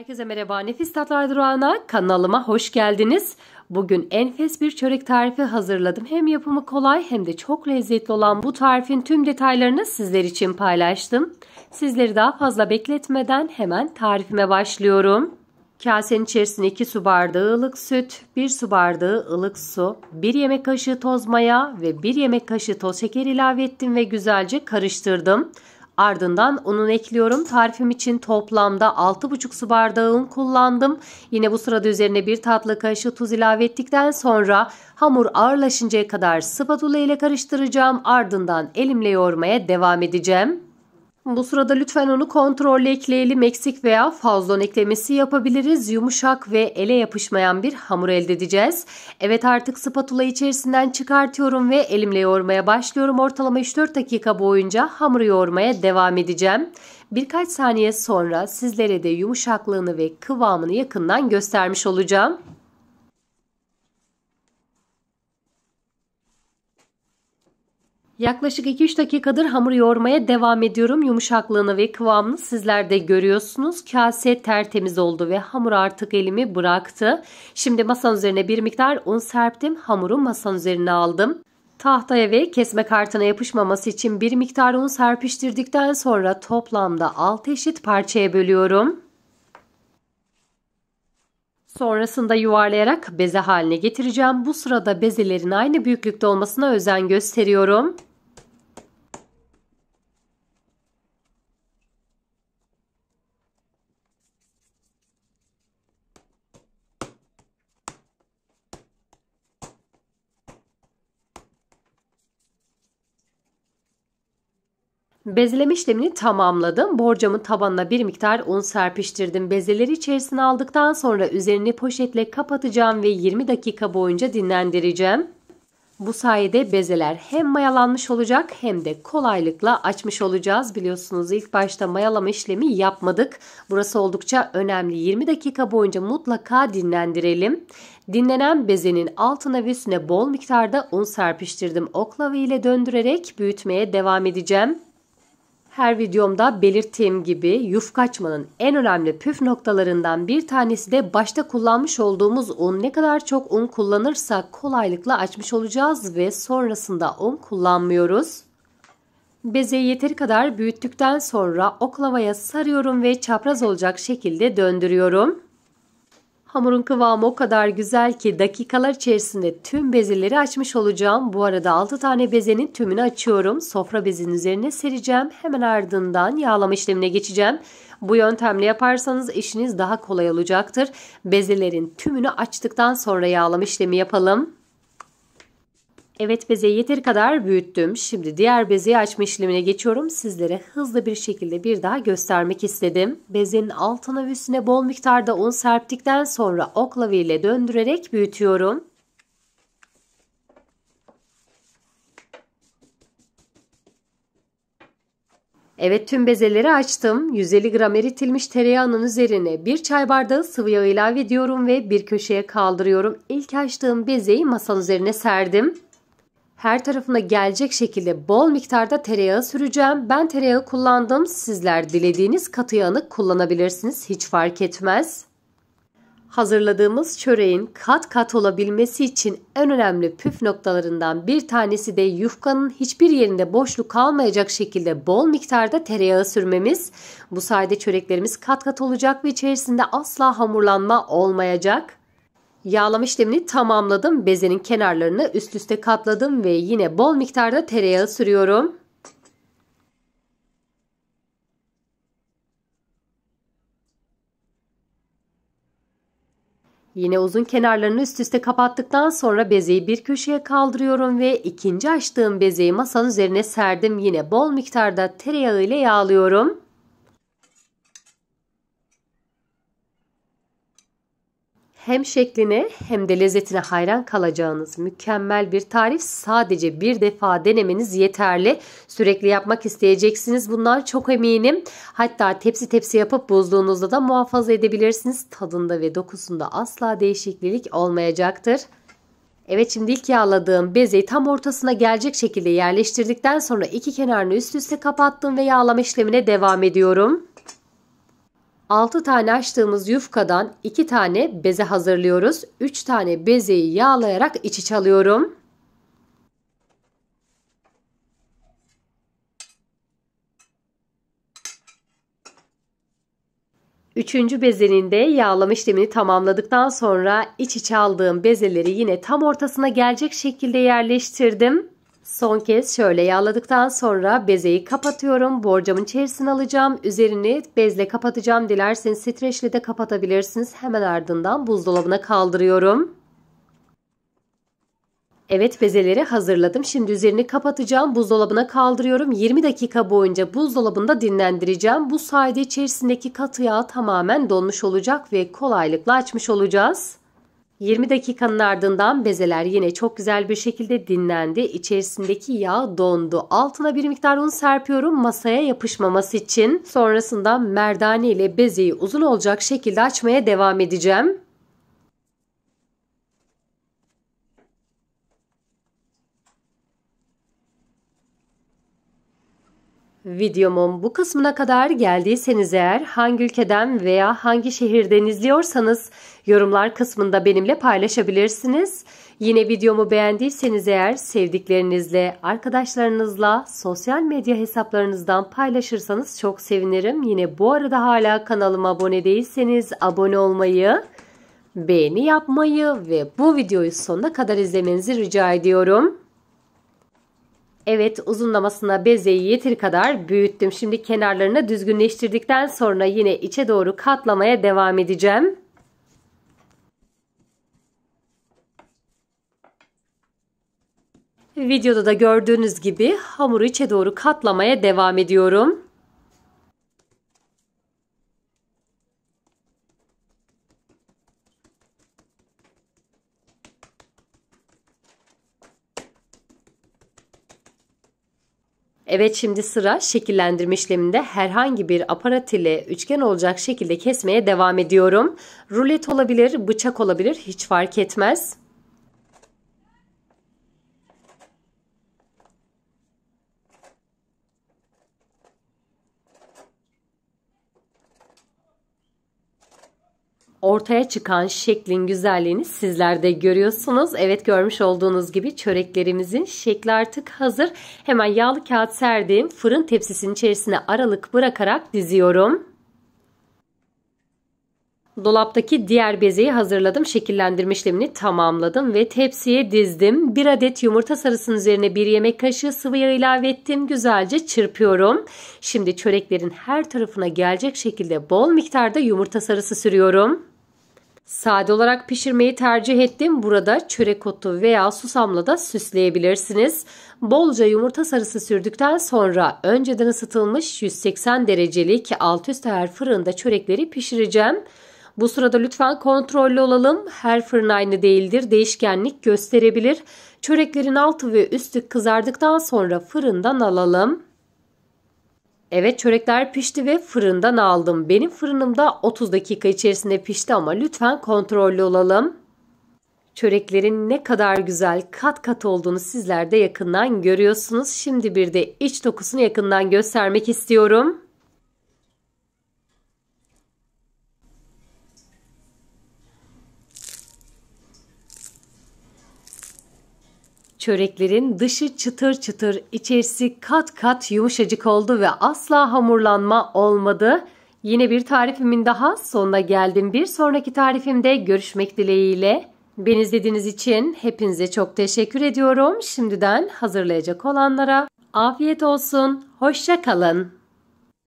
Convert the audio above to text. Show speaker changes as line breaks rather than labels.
Herkese merhaba. Nefis Tatlar Durağı'na kanalıma hoş geldiniz. Bugün enfes bir çörek tarifi hazırladım. Hem yapımı kolay hem de çok lezzetli olan bu tarifin tüm detaylarını sizler için paylaştım. Sizleri daha fazla bekletmeden hemen tarifime başlıyorum. Kasenin içerisine 2 su bardağı ılık süt, 1 su bardağı ılık su, 1 yemek kaşığı toz maya ve 1 yemek kaşığı toz şeker ilave ettim ve güzelce karıştırdım. Ardından unun ekliyorum. Tarifim için toplamda 6,5 su bardağı un kullandım. Yine bu sırada üzerine bir tatlı kaşığı tuz ilave ettikten sonra hamur ağırlaşıncaya kadar spatula ile karıştıracağım. Ardından elimle yoğurmaya devam edeceğim. Bu sırada lütfen onu kontrollü ekleyelim eksik veya fazlon eklemesi yapabiliriz. Yumuşak ve ele yapışmayan bir hamur elde edeceğiz. Evet artık spatula içerisinden çıkartıyorum ve elimle yoğurmaya başlıyorum. Ortalama 3-4 dakika boyunca hamuru yoğurmaya devam edeceğim. Birkaç saniye sonra sizlere de yumuşaklığını ve kıvamını yakından göstermiş olacağım. Yaklaşık 2-3 dakikadır hamur yoğurmaya devam ediyorum. Yumuşaklığını ve kıvamını sizler de görüyorsunuz. Kase tertemiz oldu ve hamur artık elimi bıraktı. Şimdi masanın üzerine bir miktar un serptim. Hamuru masanın üzerine aldım. Tahtaya ve kesme kartına yapışmaması için bir miktar un serpiştirdikten sonra toplamda 6 eşit parçaya bölüyorum. Sonrasında yuvarlayarak beze haline getireceğim. Bu sırada bezelerin aynı büyüklükte olmasına özen gösteriyorum. Bezeleme işlemini tamamladım. Borcamın tabanına bir miktar un serpiştirdim. Bezeleri içerisine aldıktan sonra üzerini poşetle kapatacağım ve 20 dakika boyunca dinlendireceğim. Bu sayede bezeler hem mayalanmış olacak hem de kolaylıkla açmış olacağız. Biliyorsunuz ilk başta mayalama işlemi yapmadık. Burası oldukça önemli. 20 dakika boyunca mutlaka dinlendirelim. Dinlenen bezenin altına ve üstüne bol miktarda un serpiştirdim. Oklava ile döndürerek büyütmeye devam edeceğim. Her videomda belirttiğim gibi yufka açmanın en önemli püf noktalarından bir tanesi de başta kullanmış olduğumuz un. Ne kadar çok un kullanırsak kolaylıkla açmış olacağız ve sonrasında un kullanmıyoruz. Bezeyi yeteri kadar büyüttükten sonra oklavaya sarıyorum ve çapraz olacak şekilde döndürüyorum. Hamurun kıvamı o kadar güzel ki dakikalar içerisinde tüm bezeleri açmış olacağım. Bu arada 6 tane bezenin tümünü açıyorum. Sofra bezinin üzerine sereceğim. Hemen ardından yağlama işlemine geçeceğim. Bu yöntemle yaparsanız işiniz daha kolay olacaktır. Bezelerin tümünü açtıktan sonra yağlama işlemi yapalım. Evet bezeyi yeteri kadar büyüttüm. Şimdi diğer bezeyi açma işlemine geçiyorum. Sizlere hızlı bir şekilde bir daha göstermek istedim. Bezenin altına ve üstüne bol miktarda un serptikten sonra oklava ile döndürerek büyütüyorum. Evet tüm bezeleri açtım. 150 gram eritilmiş tereyağının üzerine 1 çay bardağı sıvı yağ ilave ediyorum ve bir köşeye kaldırıyorum. İlk açtığım bezeyi masanın üzerine serdim her tarafına gelecek şekilde bol miktarda tereyağı süreceğim. Ben tereyağı kullandım. Sizler dilediğiniz katı yağını kullanabilirsiniz. Hiç fark etmez. Hazırladığımız çöreğin kat kat olabilmesi için en önemli püf noktalarından bir tanesi de yufkanın hiçbir yerinde boşluk kalmayacak şekilde bol miktarda tereyağı sürmemiz. Bu sayede çöreklerimiz kat kat olacak ve içerisinde asla hamurlanma olmayacak. Yağlama işlemini tamamladım. Bezenin kenarlarını üst üste katladım ve yine bol miktarda tereyağı sürüyorum. Yine uzun kenarlarını üst üste kapattıktan sonra bezeyi bir köşeye kaldırıyorum ve ikinci açtığım bezeyi masanın üzerine serdim. Yine bol miktarda tereyağı ile yağlıyorum. Hem şekline hem de lezzetine hayran kalacağınız mükemmel bir tarif sadece bir defa denemeniz yeterli. Sürekli yapmak isteyeceksiniz bundan çok eminim. Hatta tepsi tepsi yapıp bozduğunuzda da muhafaza edebilirsiniz. Tadında ve dokusunda asla değişiklik olmayacaktır. Evet şimdi ilk yağladığım bezeyi tam ortasına gelecek şekilde yerleştirdikten sonra iki kenarını üst üste kapattım ve yağlama işlemine devam ediyorum. 6 tane açtığımız yufkadan 2 tane beze hazırlıyoruz. 3 tane bezeyi yağlayarak içi çalıyorum. Üçüncü bezenin de yağlama işlemini tamamladıktan sonra iç içe aldığım bezeleri yine tam ortasına gelecek şekilde yerleştirdim. Son kez şöyle yağladıktan sonra bezeyi kapatıyorum. Borcamın içerisine alacağım. Üzerini bezle kapatacağım. Dilerseniz streçle de kapatabilirsiniz. Hemen ardından buzdolabına kaldırıyorum. Evet bezeleri hazırladım. Şimdi üzerini kapatacağım. Buzdolabına kaldırıyorum. 20 dakika boyunca buzdolabında dinlendireceğim. Bu sayede içerisindeki katı yağ tamamen donmuş olacak ve kolaylıkla açmış olacağız. 20 dakikanın ardından bezeler yine çok güzel bir şekilde dinlendi. İçerisindeki yağ dondu. Altına bir miktar un serpiyorum masaya yapışmaması için. Sonrasında merdane ile bezeyi uzun olacak şekilde açmaya devam edeceğim. Videomun bu kısmına kadar geldiyseniz eğer hangi ülkeden veya hangi şehirden izliyorsanız yorumlar kısmında benimle paylaşabilirsiniz. Yine videomu beğendiyseniz eğer sevdiklerinizle, arkadaşlarınızla, sosyal medya hesaplarınızdan paylaşırsanız çok sevinirim. Yine bu arada hala kanalıma abone değilseniz abone olmayı, beğeni yapmayı ve bu videoyu sonuna kadar izlemenizi rica ediyorum. Evet uzunlamasına bezeyi yeteri kadar büyüttüm. Şimdi kenarlarını düzgünleştirdikten sonra yine içe doğru katlamaya devam edeceğim. Videoda da gördüğünüz gibi hamuru içe doğru katlamaya devam ediyorum. Evet şimdi sıra şekillendirme işleminde herhangi bir aparat ile üçgen olacak şekilde kesmeye devam ediyorum. Rulet olabilir, bıçak olabilir hiç fark etmez. ortaya çıkan şeklin güzelliğini sizler de görüyorsunuz. Evet görmüş olduğunuz gibi çöreklerimizin şekli artık hazır. Hemen yağlı kağıt serdiğim fırın tepsisinin içerisine aralık bırakarak diziyorum. Dolaptaki diğer bezeyi hazırladım. Şekillendirme işlemini tamamladım ve tepsiye dizdim. Bir adet yumurta sarısının üzerine bir yemek kaşığı sıvı yağ ilave ettim. Güzelce çırpıyorum. Şimdi çöreklerin her tarafına gelecek şekilde bol miktarda yumurta sarısı sürüyorum. Sade olarak pişirmeyi tercih ettim. Burada çörek otu veya susamla da süsleyebilirsiniz. Bolca yumurta sarısı sürdükten sonra önceden ısıtılmış 180 derecelik alt üst her fırında çörekleri pişireceğim. Bu sırada lütfen kontrollü olalım. Her fırın aynı değildir. Değişkenlik gösterebilir. Çöreklerin altı ve üstü kızardıktan sonra fırından alalım. Evet çörekler pişti ve fırından aldım. Benim fırınımda 30 dakika içerisinde pişti ama lütfen kontrollü olalım. Çöreklerin ne kadar güzel kat kat olduğunu sizler de yakından görüyorsunuz. Şimdi bir de iç dokusunu yakından göstermek istiyorum. Çöreklerin dışı çıtır çıtır, içerisi kat kat yumuşacık oldu ve asla hamurlanma olmadı. Yine bir tarifimin daha sonuna geldim. Bir sonraki tarifimde görüşmek dileğiyle. Beni izlediğiniz için hepinize çok teşekkür ediyorum. Şimdiden hazırlayacak olanlara afiyet olsun. Hoşça kalın.